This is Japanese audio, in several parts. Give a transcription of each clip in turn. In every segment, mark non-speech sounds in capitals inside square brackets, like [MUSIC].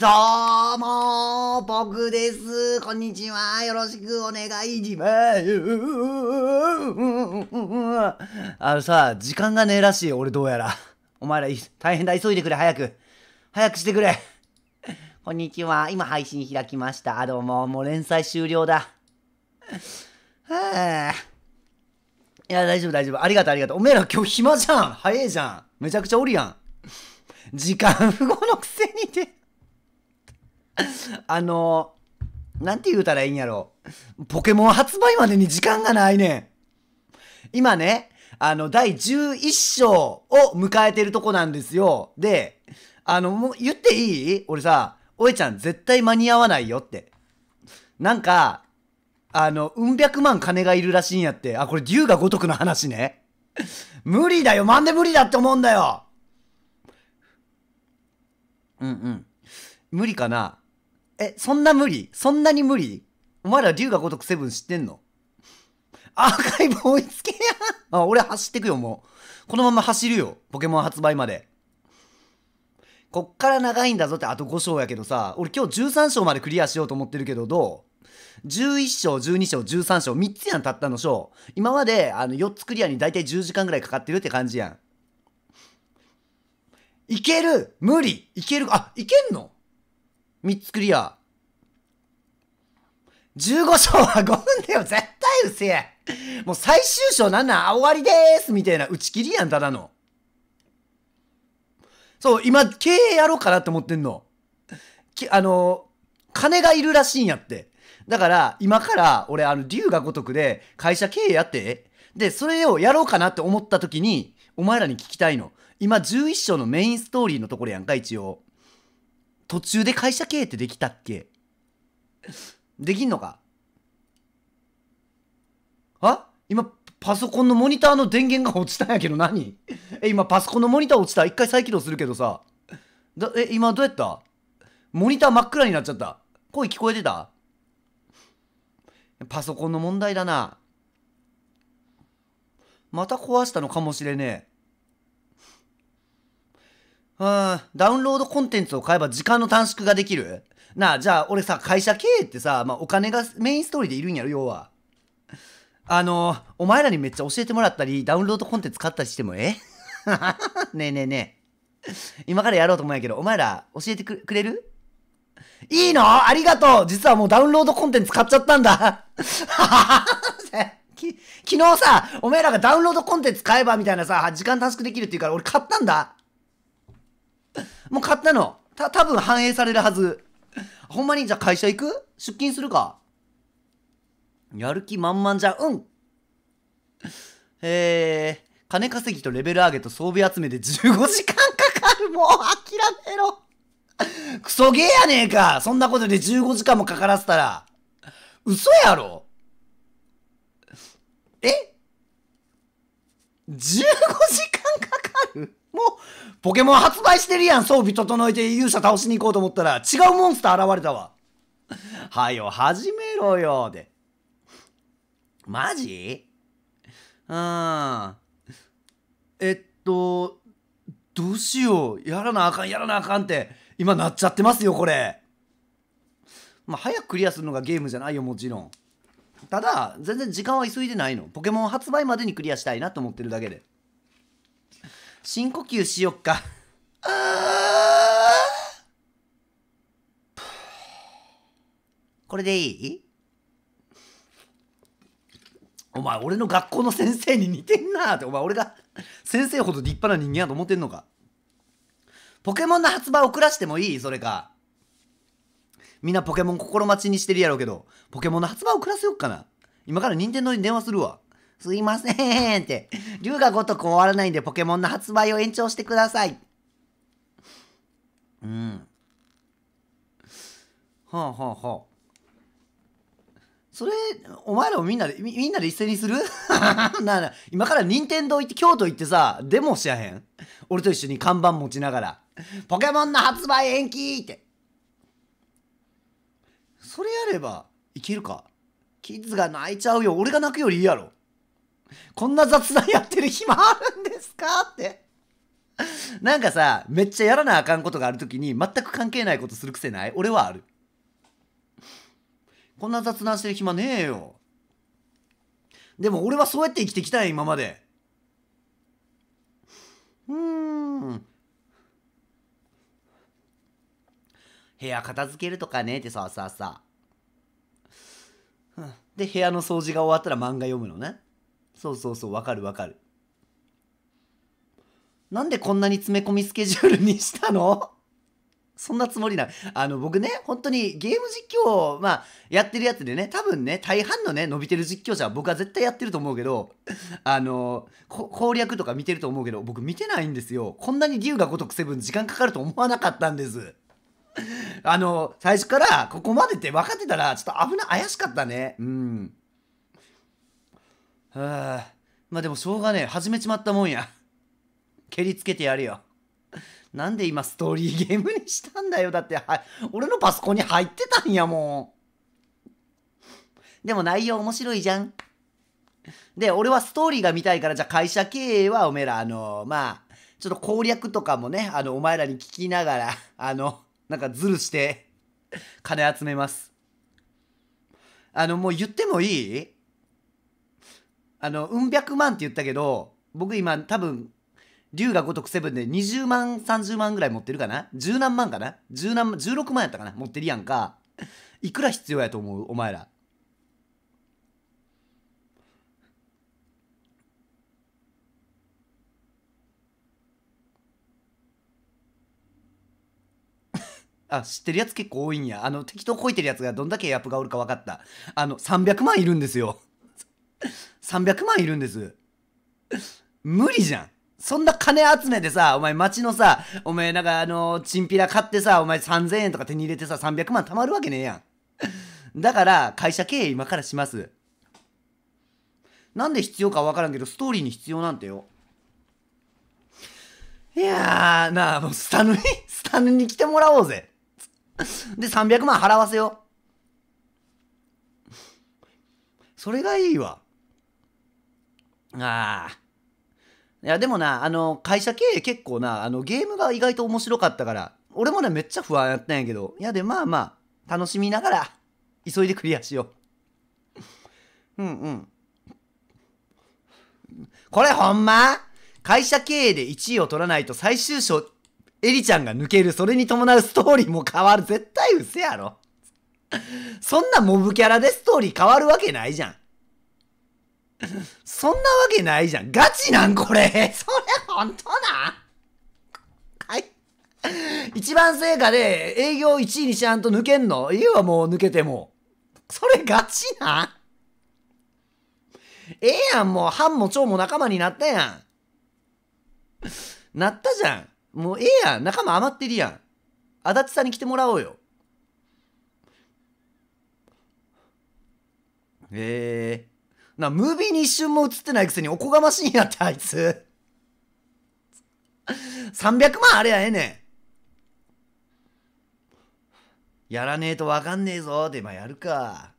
どうも、僕です。こんにちは。よろしくお願いします。あのさ、時間がねえらしい、俺どうやら。お前ら大変だ、急いでくれ、早く。早くしてくれ。こんにちは。今配信開きました。あ、どうも、もう連載終了だ。はいや、大丈夫、大丈夫。ありがとう、ありがとう。おめえら今日暇じゃん。早いじゃん。めちゃくちゃおるやん。時間不合のくせにて。[LAUGHS] あの、なんて言うたらいいんやろ。ポケモン発売までに時間がないねん。今ね、あの、第11章を迎えてるとこなんですよ。で、あの、もう言っていい俺さ、おえちゃん絶対間に合わないよって。なんか、あの、うん百万金がいるらしいんやって。あ、これ竜が如くの話ね。無理だよなんで無理だって思うんだようんうん。無理かなえ、そんな無理そんなに無理お前ら竜が如くセブン知ってんのアーカイブ追いつけやあ、俺走ってくよ、もう。このまま走るよ。ポケモン発売まで。こっから長いんだぞって、あと5章やけどさ、俺今日13章までクリアしようと思ってるけど、どう ?11 章、12章、13章、3つやん、たったの章。今まで、あの、4つクリアに大体10時間ぐらいかかってるって感じやん。いける無理いけるあ、いけんの3つクリア。15章は5分だよ絶対うせえもう最終章なんなん終わりでーすみたいな打ち切りやん、ただの。そう、今、経営やろうかなって思ってんの。あの、金がいるらしいんやって。だから、今から、俺、あの、竜が如くで会社経営やって。で、それをやろうかなって思った時に、お前らに聞きたいの。今、11章のメインストーリーのところやんか、一応。途中で会社経営ってできたっけできんのかあ今、パソコンのモニターの電源が落ちたんやけど何え、今パソコンのモニター落ちた一回再起動するけどさ。だ、え、今どうやったモニター真っ暗になっちゃった。声聞こえてたパソコンの問題だな。また壊したのかもしれねえ。うん、ダウンロードコンテンツを買えば時間の短縮ができるなあ、じゃあ俺さ、会社経営ってさ、まあ、お金がメインストーリーでいるんやろ、要は。あの、お前らにめっちゃ教えてもらったり、ダウンロードコンテンツ買ったりしてもえ [LAUGHS] ねえねえねえ。今からやろうと思うんやけど、お前ら教えてくれるいいのありがとう実はもうダウンロードコンテンツ買っちゃったんだ [LAUGHS] 昨日さ、お前らがダウンロードコンテンツ買えばみたいなさ、時間短縮できるって言うから俺買ったんだもう買ったの。た、多分反映されるはず。ほんまに、じゃあ会社行く出勤するかやる気満々じゃん。うん。えー、金稼ぎとレベル上げと装備集めで15時間かかる。もう諦めろ。クソゲーやねえか。そんなことで15時間もかからせたら。嘘やろえ ?15 時間かかるもう、ポケモン発売してるやん。装備整えて勇者倒しに行こうと思ったら、違うモンスター現れたわ。はよ、始めろよ、で。マジうん。えっと、どうしよう。やらなあかん、やらなあかんって、今なっちゃってますよ、これ。まあ、早くクリアするのがゲームじゃないよ、もちろん。ただ、全然時間は急いでないの。ポケモン発売までにクリアしたいなと思ってるだけで。深呼吸しよっか。これでいいお前、俺の学校の先生に似てんなーって、お前、俺が先生ほど立派な人間やと思ってんのか。ポケモンの発売遅らしてもいいそれか。みんなポケモン心待ちにしてるやろうけど、ポケモンの発売遅らせよっかな。今から任天堂に電話するわ。すいませんって、龍が如く終わらないんでポケモンの発売を延長してください。うん。はあはあはあ。それ、お前らもみんなで、みみんなで一斉にする [LAUGHS] なら、今から任天堂行って、京都行ってさ、デモしやへん俺と一緒に看板持ちながら。ポケモンの発売延期って。それやれば、いけるか。キッズが泣いちゃうよ。俺が泣くよりいいやろ。こんな雑談やってる暇あるんですかって。なんかさ、めっちゃやらなあかんことがある時に全く関係ないことするくせない俺はある。こんな雑談してる暇ねえよ。でも俺はそうやって生きてきたい今まで。うーん。部屋片付けるとかねってさささ。で、部屋の掃除が終わったら漫画読むのね。そうそうそうわかるわかるなんでこんなに詰め込みスケジュールにしたの [LAUGHS] そんなつもりなあの、僕ね、本当にゲーム実況、まあ、やってるやつでね、多分ね、大半のね、伸びてる実況者は僕は絶対やってると思うけど、[LAUGHS] あの、攻略とか見てると思うけど、僕見てないんですよ。こんなに竜が如くセブン時間かかると思わなかったんです。あの、最初からここまでって分かってたら、ちょっと危な、怪しかったね。うん。はあまあでもしょうがねえ始めちまったもんや蹴りつけてやるよなんで今ストーリーゲームにしたんだよだっては俺のパソコンに入ってたんやもうでも内容面白いじゃんで俺はストーリーが見たいからじゃあ会社経営はおめえらあのまあちょっと攻略とかもねあのお前らに聞きながらあのなんかズルして金集めますあのもう言ってもいいあの、うん百万って言ったけど、僕今多分、龍が如くセブンで20万、30万ぐらい持ってるかな十何万かな十何、16万やったかな持ってるやんか。いくら必要やと思うお前ら。[LAUGHS] あ、知ってるやつ結構多いんや。あの、適当こいてるやつがどんだけエアプがおるか分かった。あの、300万いるんですよ。300万いるんです。無理じゃん。そんな金集めてさ、お前町のさ、お前なんかあの、チンピラ買ってさ、お前3000円とか手に入れてさ、300万貯まるわけねえやん。だから、会社経営今からします。なんで必要かわからんけど、ストーリーに必要なんてよ。いやー、なあ、もうスタヌに、スタヌに来てもらおうぜ。で、300万払わせよ。それがいいわ。ああ。いや、でもな、あの、会社経営結構な、あの、ゲームが意外と面白かったから、俺もね、めっちゃ不安やったんやけど、いや、で、まあまあ、楽しみながら、急いでクリアしよう。うんうん。これほんま会社経営で1位を取らないと最終章、エリちゃんが抜ける、それに伴うストーリーも変わる。絶対嘘やろ。そんなモブキャラでストーリー変わるわけないじゃん。そんなわけないじゃん。ガチなんこれ。それ本当なはい。一番成果で営業1位にちゃんと抜けんの家はもう抜けても。それガチなええやん、もう、半も蝶も仲間になったやん。なったじゃん。もうええやん、仲間余ってるやん。足立さんに来てもらおうよ。ええーな、ムービーに一瞬も映ってないくせにおこがましいんやって、あいつ。300万あれやええねん。やらねえとわかんねえぞで、まあやるか。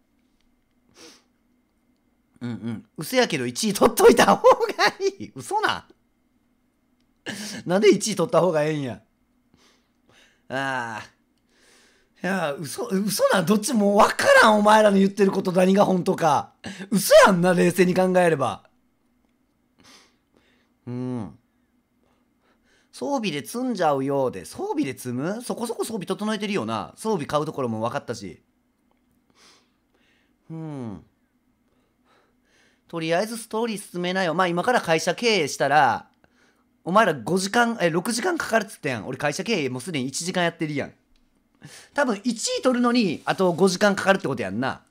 うんうん。嘘やけど1位取っといた方がいい。嘘な。なんで1位取った方がええんや。ああ。いや、嘘、嘘な、どっちもわからん、お前らの言ってること何が本当か。嘘やんな、冷静に考えれば。うん。装備で積んじゃうようで、装備で積むそこそこ装備整えてるよな。装備買うところも分かったし。うん。とりあえずストーリー進めなよ。まあ今から会社経営したら、お前ら5時間、え、6時間かかるっつってやん。俺会社経営もうすでに1時間やってるやん。多分1位取るのにあと5時間かかるってことやんな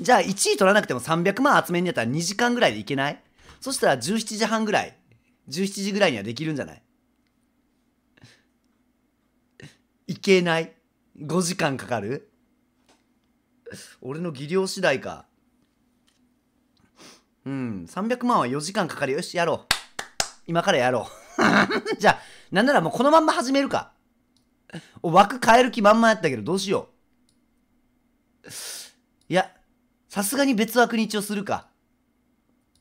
じゃあ1位取らなくても300万集めんやったら2時間ぐらいでいけないそしたら17時半ぐらい17時ぐらいにはできるんじゃないいけない5時間かかる俺の技量次第かうん300万は4時間かかるよしやろう今からやろう [LAUGHS] じゃあなんならもうこのまんま始めるか [LAUGHS] 枠変える気満々やったけど、どうしよう。いや、さすがに別枠に一応するか。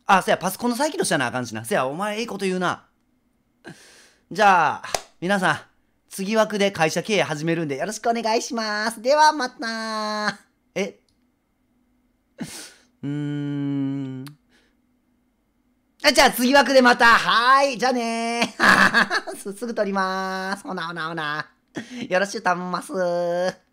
あ、せや、パソコンの再起動したなあかんしな。せや、お前、ええこと言うな。じゃあ、皆さん、次枠で会社経営始めるんで、よろしくお願いします。では、またえうーん。あ、じゃあ、次枠でまた。はい。じゃあねー。[LAUGHS] すぐ撮りまーす。ほなほなほな。よろしゅうんます。